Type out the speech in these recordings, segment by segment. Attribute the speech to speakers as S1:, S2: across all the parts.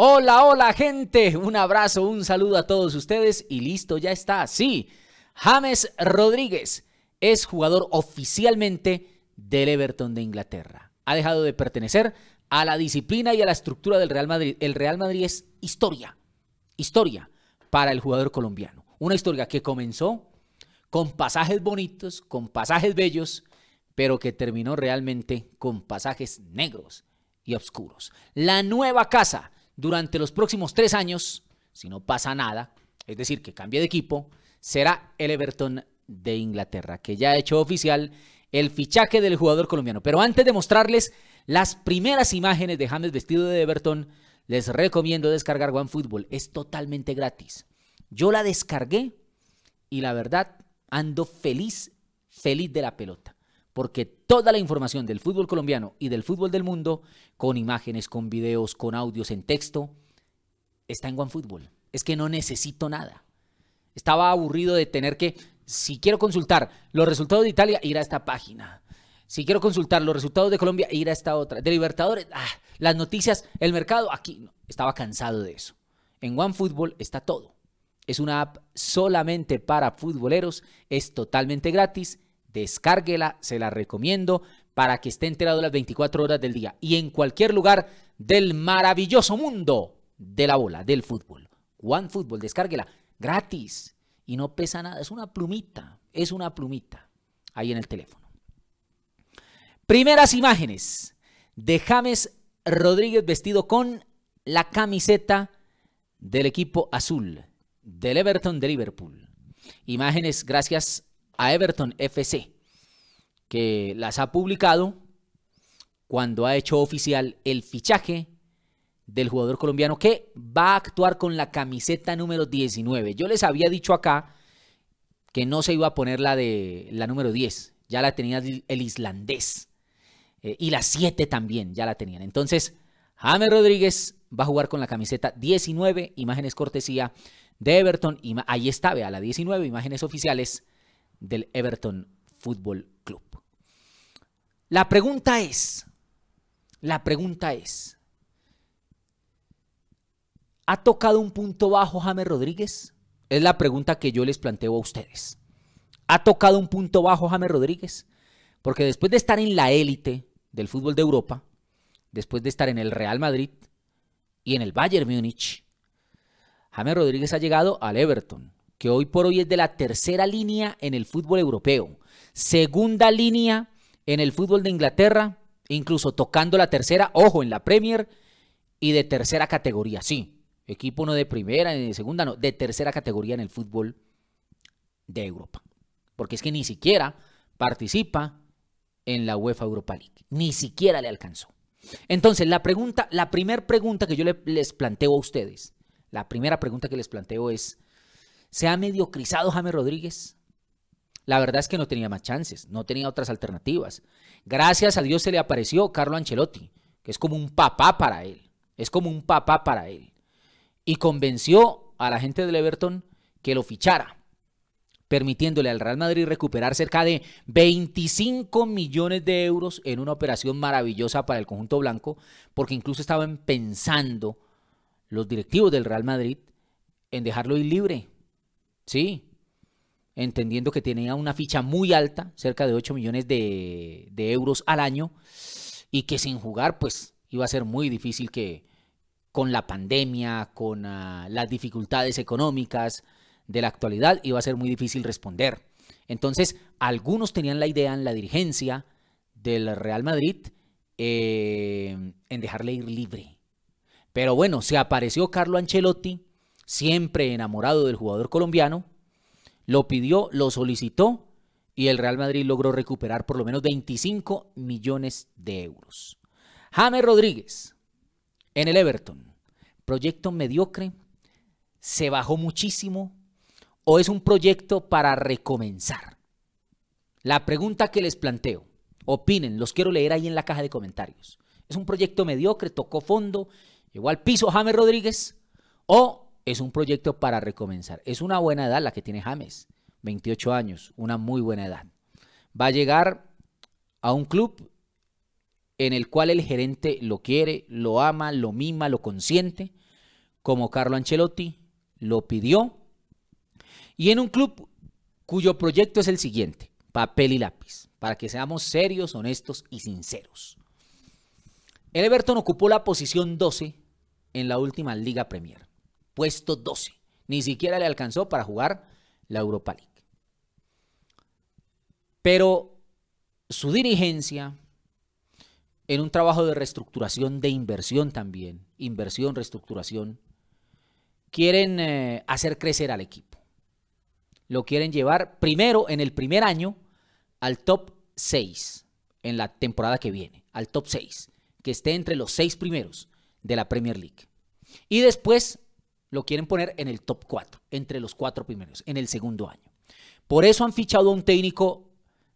S1: Hola, hola gente, un abrazo, un saludo a todos ustedes y listo, ya está. Sí, James Rodríguez es jugador oficialmente del Everton de Inglaterra. Ha dejado de pertenecer a la disciplina y a la estructura del Real Madrid. El Real Madrid es historia, historia para el jugador colombiano. Una historia que comenzó con pasajes bonitos, con pasajes bellos, pero que terminó realmente con pasajes negros y oscuros. La nueva casa durante los próximos tres años, si no pasa nada, es decir, que cambie de equipo, será el Everton de Inglaterra, que ya ha hecho oficial el fichaje del jugador colombiano. Pero antes de mostrarles las primeras imágenes de James vestido de Everton, les recomiendo descargar OneFootball. Es totalmente gratis. Yo la descargué y la verdad ando feliz, feliz de la pelota porque toda la información del fútbol colombiano y del fútbol del mundo, con imágenes, con videos, con audios, en texto, está en OneFootball. Es que no necesito nada. Estaba aburrido de tener que, si quiero consultar los resultados de Italia, ir a esta página. Si quiero consultar los resultados de Colombia, ir a esta otra. De Libertadores, ah, las noticias, el mercado, aquí. No, estaba cansado de eso. En OneFootball está todo. Es una app solamente para futboleros, es totalmente gratis Descárguela, se la recomiendo para que esté enterado las 24 horas del día y en cualquier lugar del maravilloso mundo de la bola, del fútbol. One fútbol, descárguela gratis y no pesa nada, es una plumita, es una plumita ahí en el teléfono. Primeras imágenes de James Rodríguez vestido con la camiseta del equipo azul del Everton de Liverpool. Imágenes gracias a Everton FC, que las ha publicado cuando ha hecho oficial el fichaje del jugador colombiano que va a actuar con la camiseta número 19. Yo les había dicho acá que no se iba a poner la de la número 10, ya la tenía el islandés. Eh, y la 7 también, ya la tenían. Entonces, James Rodríguez va a jugar con la camiseta 19, imágenes cortesía de Everton. ahí está, vea, la 19, imágenes oficiales del Everton Fútbol Club. La pregunta es, la pregunta es, ¿ha tocado un punto bajo James Rodríguez? Es la pregunta que yo les planteo a ustedes. ¿Ha tocado un punto bajo James Rodríguez? Porque después de estar en la élite del fútbol de Europa, después de estar en el Real Madrid y en el Bayern Múnich, James Rodríguez ha llegado al Everton que hoy por hoy es de la tercera línea en el fútbol europeo, segunda línea en el fútbol de Inglaterra, incluso tocando la tercera, ojo, en la Premier y de tercera categoría, sí. Equipo no de primera, ni de segunda, no, de tercera categoría en el fútbol de Europa. Porque es que ni siquiera participa en la UEFA Europa League. Ni siquiera le alcanzó. Entonces, la pregunta, la primera pregunta que yo les planteo a ustedes, la primera pregunta que les planteo es, se ha mediocrizado James Rodríguez. La verdad es que no tenía más chances, no tenía otras alternativas. Gracias a Dios se le apareció Carlo Ancelotti, que es como un papá para él, es como un papá para él. Y convenció a la gente del Everton que lo fichara, permitiéndole al Real Madrid recuperar cerca de 25 millones de euros en una operación maravillosa para el conjunto blanco, porque incluso estaban pensando los directivos del Real Madrid en dejarlo ir libre Sí, entendiendo que tenía una ficha muy alta, cerca de 8 millones de, euros al año, y que sin jugar, pues iba a ser muy difícil que con la pandemia, con ah, las dificultades económicas de la actualidad, iba a ser muy difícil responder. Entonces, algunos tenían la idea en la dirigencia del Real Madrid eh, en dejarle ir libre. Pero bueno, se apareció Carlo Ancelotti siempre enamorado del jugador colombiano, lo pidió, lo solicitó y el Real Madrid logró recuperar por lo menos 25 millones de euros. James Rodríguez en el Everton, proyecto mediocre, se bajó muchísimo o es un proyecto para recomenzar. La pregunta que les planteo, opinen, los quiero leer ahí en la caja de comentarios. ¿Es un proyecto mediocre, tocó fondo, llegó al piso James Rodríguez o es un proyecto para recomenzar. Es una buena edad la que tiene James, 28 años, una muy buena edad. Va a llegar a un club en el cual el gerente lo quiere, lo ama, lo mima, lo consiente, como Carlo Ancelotti lo pidió, y en un club cuyo proyecto es el siguiente, papel y lápiz, para que seamos serios, honestos y sinceros. El Everton ocupó la posición 12 en la última Liga Premier puesto 12. Ni siquiera le alcanzó para jugar la Europa League. Pero su dirigencia, en un trabajo de reestructuración de inversión también, inversión, reestructuración, quieren eh, hacer crecer al equipo. Lo quieren llevar primero en el primer año al top 6 en la temporada que viene, al top 6, que esté entre los seis primeros de la Premier League. Y después lo quieren poner en el top 4, entre los cuatro primeros, en el segundo año. Por eso han fichado a un técnico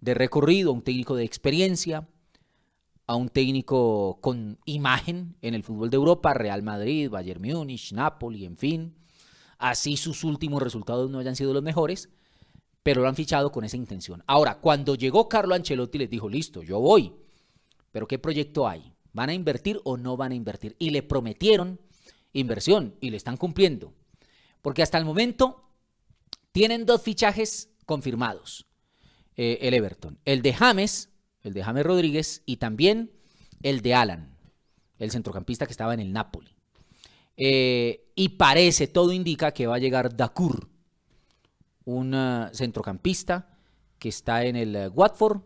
S1: de recorrido, a un técnico de experiencia, a un técnico con imagen en el fútbol de Europa, Real Madrid, Bayern Múnich, Napoli, en fin. Así sus últimos resultados no hayan sido los mejores, pero lo han fichado con esa intención. Ahora, cuando llegó Carlo Ancelotti les dijo, listo, yo voy, pero ¿qué proyecto hay? ¿Van a invertir o no van a invertir? Y le prometieron inversión y le están cumpliendo. Porque hasta el momento tienen dos fichajes confirmados. Eh, el Everton, el de James, el de James Rodríguez y también el de Alan, el centrocampista que estaba en el Napoli. Eh, y parece, todo indica que va a llegar Dakur, un eh, centrocampista que está en el Watford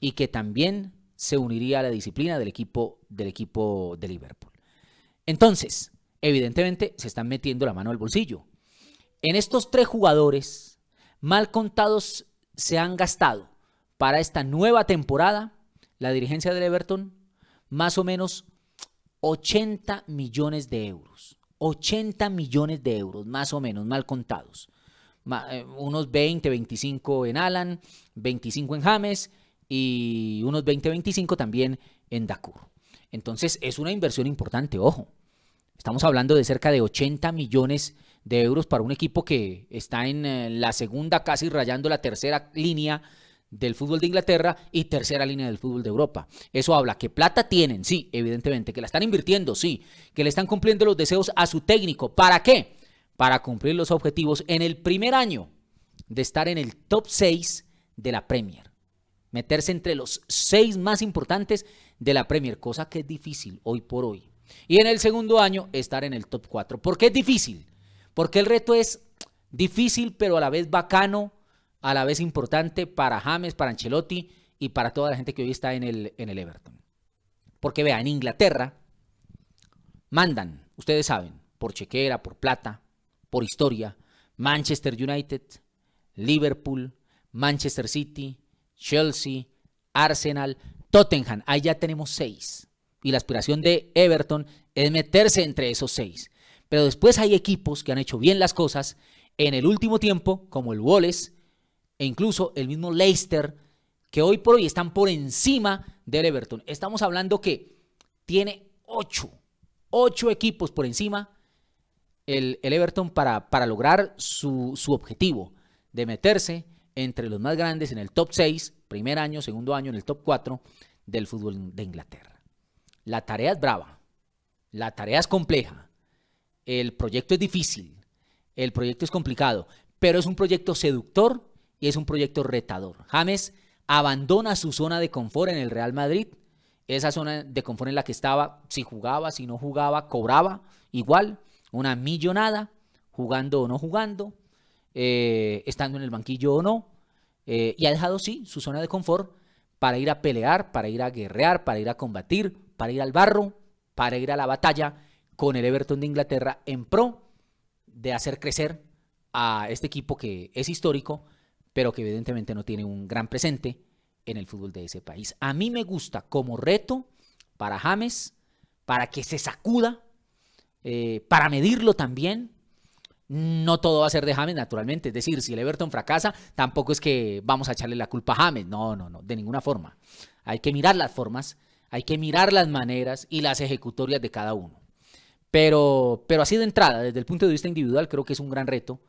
S1: y que también se uniría a la disciplina del equipo del equipo de Liverpool. Entonces, evidentemente se están metiendo la mano al bolsillo. En estos tres jugadores mal contados se han gastado para esta nueva temporada la dirigencia del Everton más o menos 80 millones de euros. 80 millones de euros, más o menos, mal contados. Eh, unos 20, 25 en Alan, 25 en James y unos 20, 25 también en Dakur. Entonces es una inversión importante, ojo. Estamos hablando de cerca de 80 millones de euros para un equipo que está en eh, la segunda, casi rayando la tercera línea del fútbol de Inglaterra y tercera línea del fútbol de Europa. Eso habla que plata tienen, sí, evidentemente, que la están invirtiendo, sí, que le están cumpliendo los deseos a su técnico. ¿Para qué? Para cumplir los objetivos en el primer año de estar en el top 6 de la Premier. Meterse entre los seis más importantes de la Premier, cosa que es difícil hoy por hoy. Y en el segundo año estar en el top 4. ¿Por qué es difícil? Porque el reto es difícil, pero a la vez bacano, a la vez importante para James, para Ancelotti y para toda la gente que hoy está en el, en el Everton. Porque vea, en Inglaterra mandan, ustedes saben, por chequera, por plata, por historia, Manchester United, Liverpool, Manchester City, Chelsea, Arsenal, Tottenham. Ahí ya tenemos seis y la aspiración de Everton es meterse entre esos seis. Pero después hay equipos que han hecho bien las cosas en el último tiempo, como el Wolves e incluso el mismo Leicester, que hoy por hoy están por encima del Everton. Estamos hablando que tiene ocho, equipos por encima el, Everton para, lograr su, objetivo de meterse entre los más grandes en el top seis, primer año, segundo año, en el top 4 del fútbol de Inglaterra. La tarea es brava, la tarea es compleja, el proyecto es difícil, el proyecto es complicado, pero es un proyecto seductor y es un proyecto retador. James abandona su zona de confort en el Real Madrid, esa zona de confort en la que estaba, si jugaba, si no jugaba, cobraba igual, una millonada, jugando o no jugando, eh, estando en el banquillo o no, eh, y ha dejado, sí, su zona de confort para ir a pelear, para ir a guerrear, para ir a combatir, para ir al barro, para ir a la batalla con el Everton de Inglaterra en pro de hacer crecer a este equipo que es histórico, pero que evidentemente no tiene un gran presente en el fútbol de ese país. A mí me gusta como reto para James, para que se sacuda, eh, para medirlo también. No todo va a ser de James, naturalmente. Es decir, si el Everton fracasa, tampoco es que vamos a echarle la culpa a James. No, no, no, de ninguna forma. Hay que mirar las formas hay que mirar las maneras y las ejecutorias de cada uno. Pero, pero así de entrada, desde el punto de vista individual, creo que es un gran reto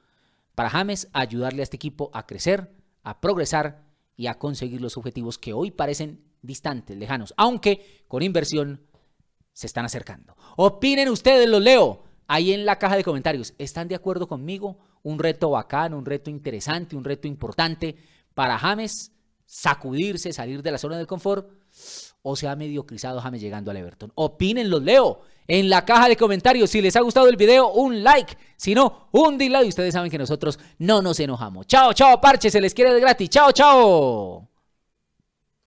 S1: para James ayudarle a este equipo a crecer, a progresar y a conseguir los objetivos que hoy parecen distantes, lejanos, aunque con inversión se están acercando. Opinen ustedes, los leo ahí en la caja de comentarios. ¿Están de acuerdo conmigo? Un reto bacano, un reto interesante, un reto importante para James sacudirse, salir de la zona del confort o se ha crisado James llegando al Everton. Opinen, los leo en la caja de comentarios. Si les ha gustado el video, un like. Si no, un dislike. Ustedes saben que nosotros no nos enojamos. Chao, chao, parche. Se les quiere de gratis. Chao, chao.